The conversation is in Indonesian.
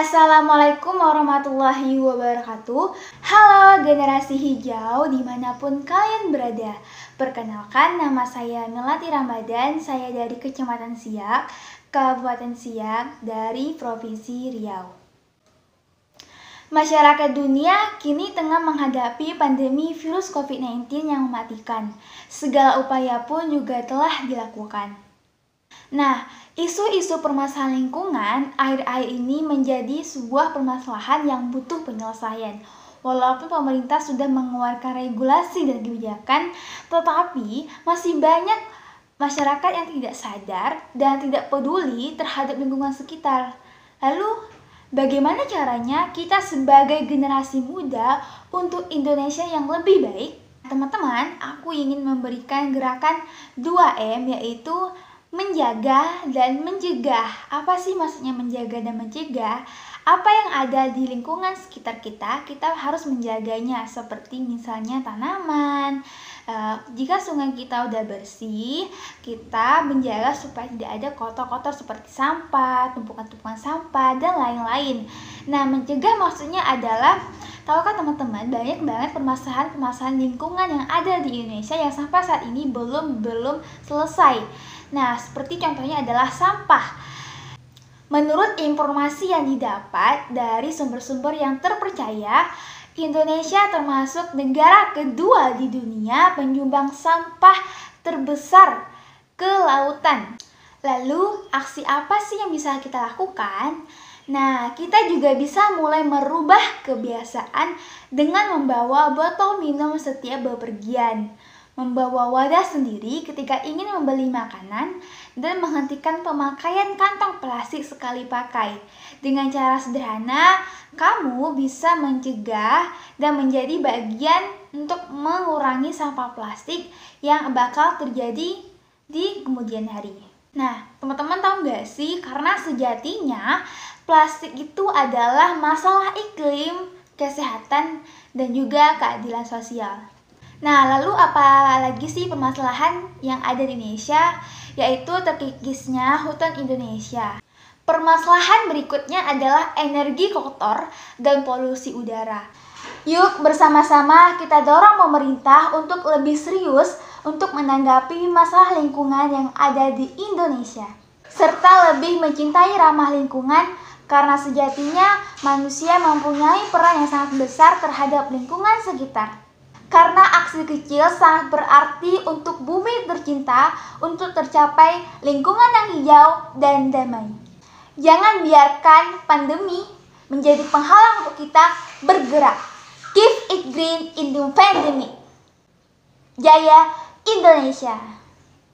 Assalamualaikum warahmatullahi wabarakatuh Halo generasi hijau dimanapun kalian berada Perkenalkan nama saya Melati Ramadan Saya dari Kecamatan Siak, Kabupaten Siak dari Provinsi Riau Masyarakat dunia kini tengah menghadapi pandemi virus COVID-19 yang mematikan. Segala upaya pun juga telah dilakukan. Nah, isu-isu permasalahan lingkungan air-air ini menjadi sebuah permasalahan yang butuh penyelesaian. Walaupun pemerintah sudah mengeluarkan regulasi dan kebijakan, tetapi masih banyak masyarakat yang tidak sadar dan tidak peduli terhadap lingkungan sekitar. Lalu, bagaimana caranya kita sebagai generasi muda untuk Indonesia yang lebih baik? Teman-teman, aku ingin memberikan gerakan 2M yaitu menjaga dan mencegah. Apa sih maksudnya menjaga dan mencegah? Apa yang ada di lingkungan sekitar kita, kita harus menjaganya seperti misalnya tanaman. E, jika sungai kita udah bersih, kita menjaga supaya tidak ada kotor-kotor seperti sampah, tumpukan-tumpukan sampah dan lain-lain. Nah, mencegah maksudnya adalah Tahu kan teman-teman, banyak banget permasalahan-permasalahan lingkungan yang ada di Indonesia yang sampai saat ini belum belum selesai. Nah, seperti contohnya adalah sampah. Menurut informasi yang didapat dari sumber-sumber yang terpercaya, Indonesia termasuk negara kedua di dunia penyumbang sampah terbesar ke lautan. Lalu, aksi apa sih yang bisa kita lakukan? Nah, kita juga bisa mulai merubah kebiasaan dengan membawa botol minum setiap bepergian, membawa wadah sendiri ketika ingin membeli makanan, dan menghentikan pemakaian kantong plastik sekali pakai. Dengan cara sederhana, kamu bisa mencegah dan menjadi bagian untuk mengurangi sampah plastik yang bakal terjadi di kemudian hari. Nah, teman-teman tahu nggak sih, karena sejatinya plastik itu adalah masalah iklim, kesehatan, dan juga keadilan sosial. Nah, lalu apa lagi sih permasalahan yang ada di Indonesia? Yaitu terkikisnya hutan Indonesia. Permasalahan berikutnya adalah energi kotor dan polusi udara. Yuk bersama-sama kita dorong pemerintah untuk lebih serius untuk menanggapi masalah lingkungan yang ada di Indonesia. Serta lebih mencintai ramah lingkungan karena sejatinya manusia mempunyai peran yang sangat besar terhadap lingkungan sekitar. Karena aksi kecil sangat berarti untuk bumi tercinta untuk tercapai lingkungan yang hijau dan damai. Jangan biarkan pandemi menjadi penghalang untuk kita bergerak. Keep it green in the pandemic. Jaya Indonesia.